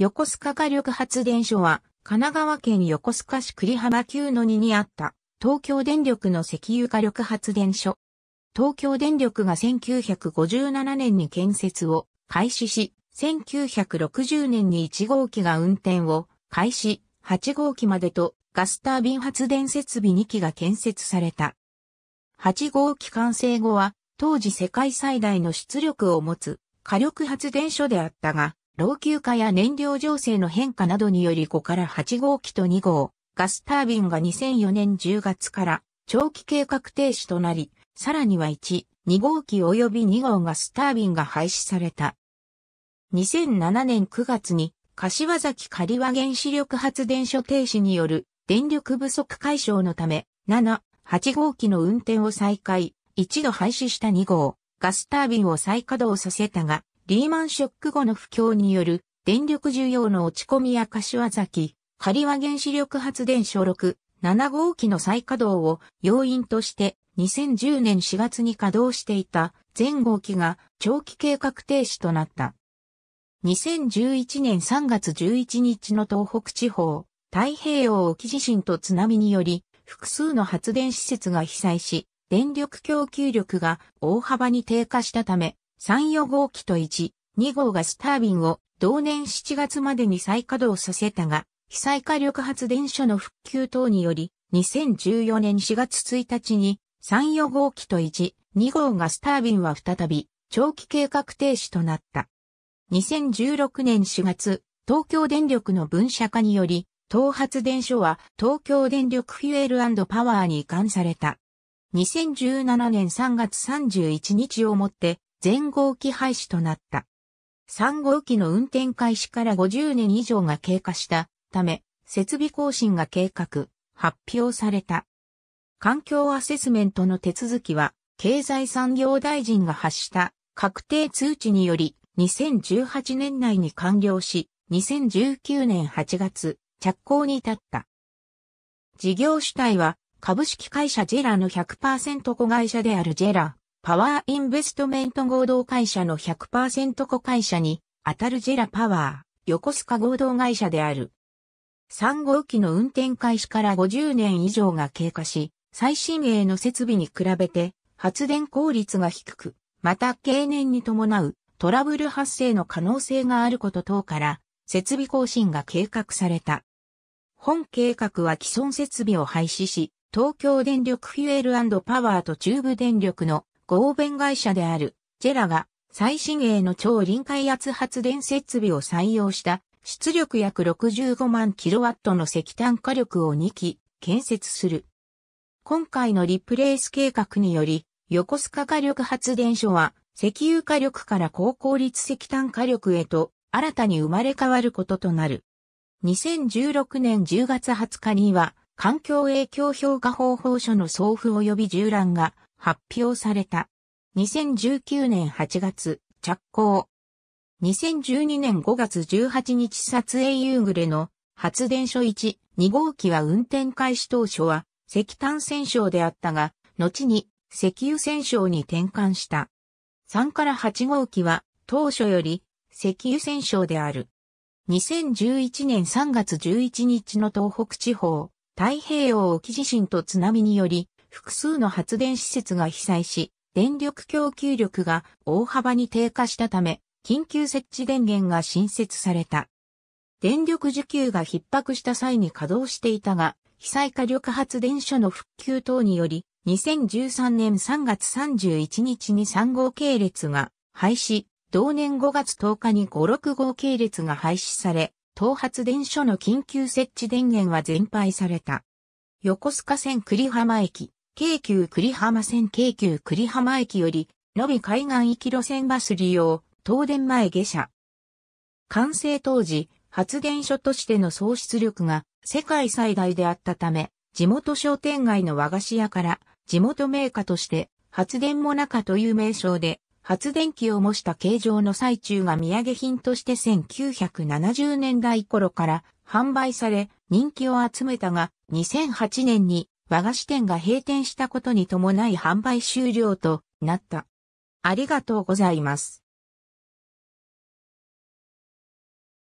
横須賀火力発電所は、神奈川県横須賀市栗浜9の2にあった、東京電力の石油火力発電所。東京電力が1957年に建設を開始し、1960年に1号機が運転を開始、8号機までとガスタービン発電設備2機が建設された。8号機完成後は、当時世界最大の出力を持つ火力発電所であったが、老朽化や燃料情勢の変化などにより5から8号機と2号、ガスタービンが2004年10月から長期計画停止となり、さらには1、2号機及び2号ガスタービンが廃止された。2007年9月に、柏崎刈羽原子力発電所停止による電力不足解消のため、7、8号機の運転を再開、一度廃止した2号、ガスタービンを再稼働させたが、リーマンショック後の不況による電力需要の落ち込みや柏崎、刈羽原子力発電所6、7号機の再稼働を要因として2010年4月に稼働していた全号機が長期計画停止となった。2011年3月11日の東北地方、太平洋沖地震と津波により複数の発電施設が被災し、電力供給力が大幅に低下したため、3、4号機と1、2号ガスタービンを同年7月までに再稼働させたが、被災火力発電所の復旧等により、2014年4月1日に3、4号機と1、2号ガスタービンは再び長期計画停止となった。2016年4月、東京電力の分社化により、東発電所は東京電力フュエルパワーに移管された。2017年3月31日をもって全号機廃止となった。3号機の運転開始から50年以上が経過したため、設備更新が計画、発表された。環境アセスメントの手続きは、経済産業大臣が発した確定通知により、2018年内に完了し、2019年8月、着工に至った。事業主体は、株式会社ジェラの100%子会社であるジェラ、パワーインベストメント合同会社の100%子会社に、当たるジェラパワー、横須賀合同会社である。3号機の運転開始から50年以上が経過し、最新鋭の設備に比べて発電効率が低く、また経年に伴うトラブル発生の可能性があること等から、設備更新が計画された。本計画は既存設備を廃止し、東京電力フュエルパワーと中部電力の合弁会社である、ジェラが、最新鋭の超臨界圧発電設備を採用した出力約65万キロワットの石炭火力を2基建設する。今回のリプレイス計画により、横須賀火力発電所は石油火力から高効率石炭火力へと新たに生まれ変わることとなる。2016年10月20日には環境影響評価方法書の送付及び縦覧が発表された。2019年8月、着工。2012年5月18日撮影夕暮れの発電所1、2号機は運転開始当初は石炭戦勝であったが、後に石油戦勝に転換した。3から8号機は当初より石油戦勝である。2011年3月11日の東北地方、太平洋沖地震と津波により複数の発電施設が被災し、電力供給力が大幅に低下したため、緊急設置電源が新設された。電力需給が逼迫した際に稼働していたが、被災火力発電所の復旧等により、2013年3月31日に3号系列が廃止、同年5月10日に5、6号系列が廃止され、東発電所の緊急設置電源は全廃された。横須賀線栗浜駅、京急栗浜線京急栗浜駅より、延び海岸行き路線バス利用、東電前下車。完成当時、発電所としての創出力が世界最大であったため、地元商店街の和菓子屋から地元名家として発電もなかという名称で発電機を模した形状の最中が土産品として1970年代頃から販売され人気を集めたが2008年に和菓子店が閉店したことに伴い販売終了となった。ありがとうございます。